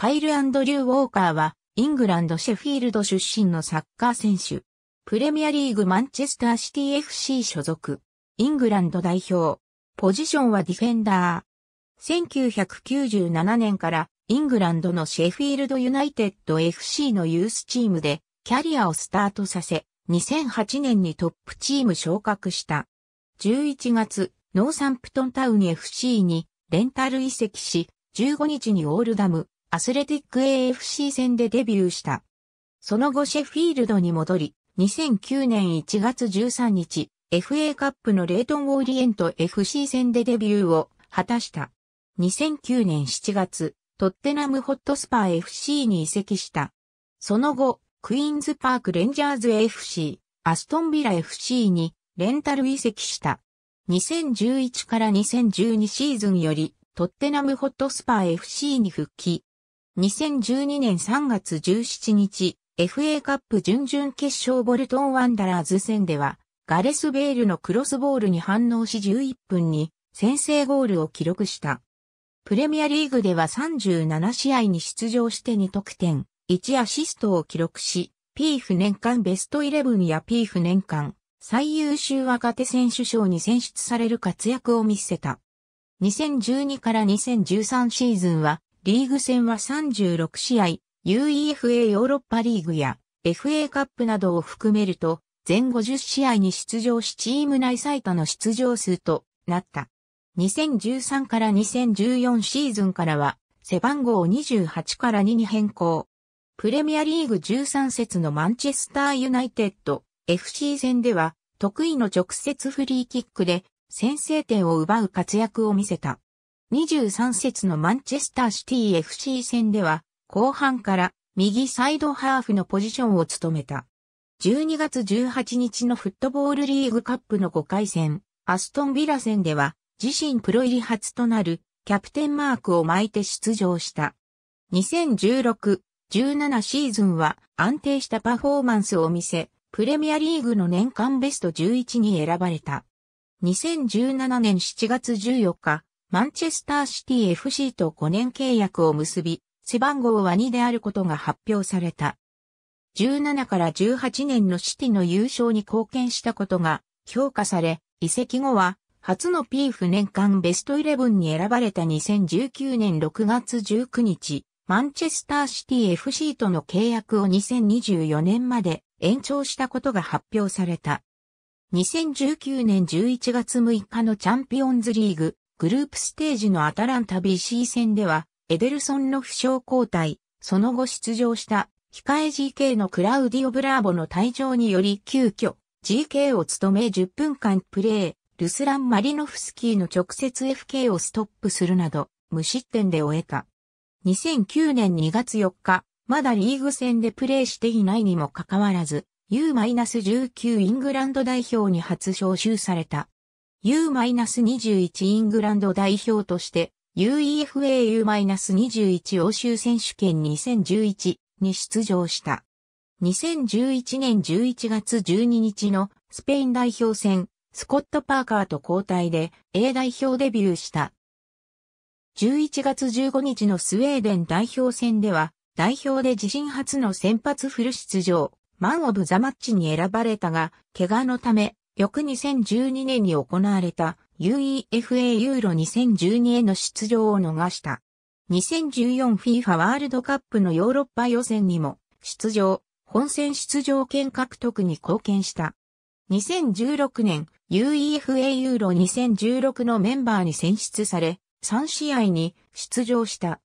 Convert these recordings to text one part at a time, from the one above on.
カイル・アンドリュー・ウォーカーは、イングランド・シェフィールド出身のサッカー選手。プレミアリーグマンチェスターシティ FC 所属。イングランド代表。ポジションはディフェンダー。1997年からイングランドのシェフィールドユナイテッド FC のユースチームでキャリアをスタートさせ、2008年にトップチーム昇格した。11月、ノーサンプトンタウン FC にレンタル移籍し、15日にオールダム、アスレティック AFC 戦でデビューした。その後シェフィールドに戻り、2009年1月13日、FA カップのレイトン・オーリエント FC 戦でデビューを果たした。2009年7月、トッテナムホットスパー FC に移籍した。その後、クイーンズパークレンジャーズ FC、アストンビラ FC にレンタル移籍した。2011から2012シーズンより、トッテナムホットスパー FC に復帰。2012年3月17日、FA カップ準々決勝ボルトンワンダラーズ戦では、ガレス・ベールのクロスボールに反応し11分に先制ゴールを記録した。プレミアリーグでは37試合に出場して2得点、1アシストを記録し、ピーフ年間ベストイレブンやピーフ年間最優秀若手選手賞に選出される活躍を見せた。2012から2013シーズンはリーグ戦は36試合、UEFA ヨーロッパリーグや FA カップなどを含めると、全50試合に出場しチーム内最多の出場数となった。2013から2014シーズンからは、背番号28から2に変更。プレミアリーグ13節のマンチェスターユナイテッド FC 戦では、得意の直接フリーキックで先制点を奪う活躍を見せた。23節のマンチェスターシティ FC 戦では、後半から右サイドハーフのポジションを務めた。12月18日のフットボールリーグカップの5回戦、アストンビラ戦では、自身プロ入り初となるキャプテンマークを巻いて出場した。2016-17シーズンは安定したパフォーマンスを見せ、プレミアリーグの年間ベスト11に選ばれた。2017年7月14日、マンチェスターシティ FC と5年契約を結び、背番号は2であることが発表された。17から18年のシティの優勝に貢献したことが評価され、移籍後は初の PF 年間ベストイレブンに選ばれた2019年6月19日、マンチェスターシティ FC との契約を2024年まで延長したことが発表された。2019年11月6日のチャンピオンズリーググループステージのアタランタ BC 戦では、エデルソンの負傷交代、その後出場した、控え GK のクラウディオ・ブラーボの退場により急遽、GK を務め10分間プレー、ルスラン・マリノフスキーの直接 FK をストップするなど、無失点で終えた。2009年2月4日、まだリーグ戦でプレーしていないにもかかわらず、U-19 イングランド代表に初招集された。U-21 イングランド代表として UEFA U-21 欧州選手権2011に出場した。2011年11月12日のスペイン代表戦、スコット・パーカーと交代で A 代表デビューした。11月15日のスウェーデン代表戦では、代表で自身初の先発フル出場、マン・オブ・ザ・マッチに選ばれたが、怪我のため翌2012年に行われた UEFA ユーロ2012への出場を逃した。2014FIFA ワールドカップのヨーロッパ予選にも出場、本戦出場権獲得に貢献した。2016年 UEFA ユーロ2016のメンバーに選出され、3試合に出場した。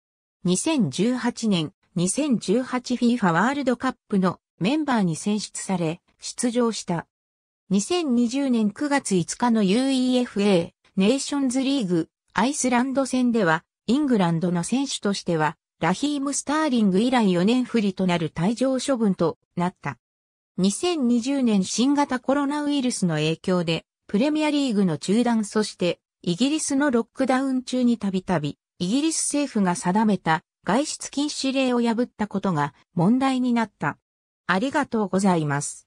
2018年 2018FIFA ワールドカップのメンバーに選出され、出場した。2020年9月5日の UEFA ネーションズリーグアイスランド戦ではイングランドの選手としてはラヒーム・スターリング以来4年不利となる退場処分となった。2020年新型コロナウイルスの影響でプレミアリーグの中断そしてイギリスのロックダウン中にたびたびイギリス政府が定めた外出禁止令を破ったことが問題になった。ありがとうございます。